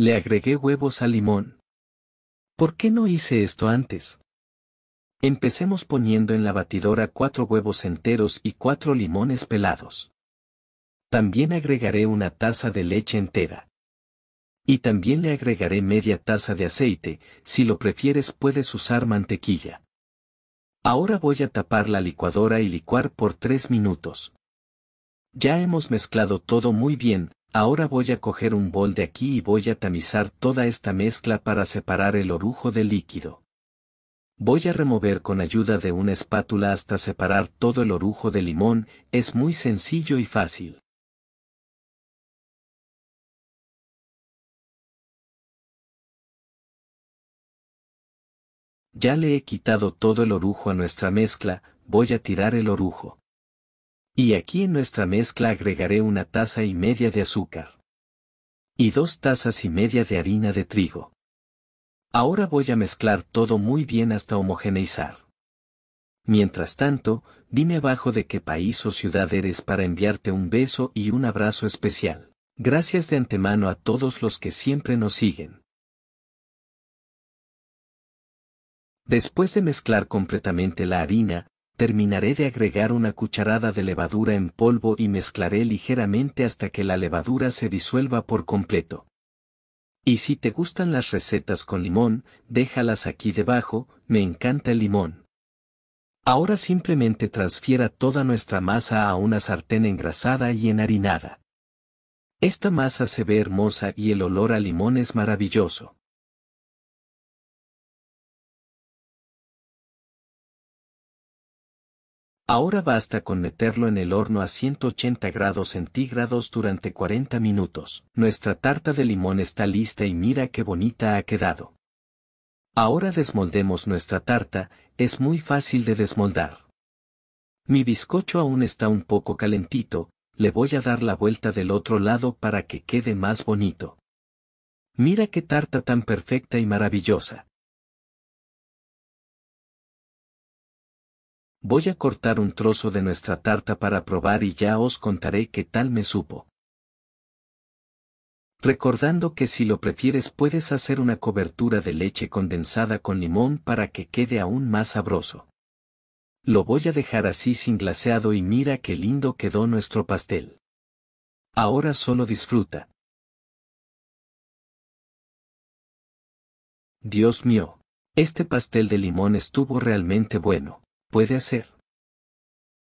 Le agregué huevos al limón. ¿Por qué no hice esto antes? Empecemos poniendo en la batidora cuatro huevos enteros y cuatro limones pelados. También agregaré una taza de leche entera. Y también le agregaré media taza de aceite, si lo prefieres puedes usar mantequilla. Ahora voy a tapar la licuadora y licuar por tres minutos. Ya hemos mezclado todo muy bien, Ahora voy a coger un bol de aquí y voy a tamizar toda esta mezcla para separar el orujo del líquido. Voy a remover con ayuda de una espátula hasta separar todo el orujo de limón, es muy sencillo y fácil. Ya le he quitado todo el orujo a nuestra mezcla, voy a tirar el orujo. Y aquí en nuestra mezcla agregaré una taza y media de azúcar. Y dos tazas y media de harina de trigo. Ahora voy a mezclar todo muy bien hasta homogeneizar. Mientras tanto, dime abajo de qué país o ciudad eres para enviarte un beso y un abrazo especial. Gracias de antemano a todos los que siempre nos siguen. Después de mezclar completamente la harina, terminaré de agregar una cucharada de levadura en polvo y mezclaré ligeramente hasta que la levadura se disuelva por completo. Y si te gustan las recetas con limón, déjalas aquí debajo, me encanta el limón. Ahora simplemente transfiera toda nuestra masa a una sartén engrasada y enharinada. Esta masa se ve hermosa y el olor a limón es maravilloso. Ahora basta con meterlo en el horno a 180 grados centígrados durante 40 minutos. Nuestra tarta de limón está lista y mira qué bonita ha quedado. Ahora desmoldemos nuestra tarta, es muy fácil de desmoldar. Mi bizcocho aún está un poco calentito, le voy a dar la vuelta del otro lado para que quede más bonito. Mira qué tarta tan perfecta y maravillosa. voy a cortar un trozo de nuestra tarta para probar y ya os contaré qué tal me supo. Recordando que si lo prefieres puedes hacer una cobertura de leche condensada con limón para que quede aún más sabroso. Lo voy a dejar así sin glaseado y mira qué lindo quedó nuestro pastel. Ahora solo disfruta. Dios mío, este pastel de limón estuvo realmente bueno puede hacer.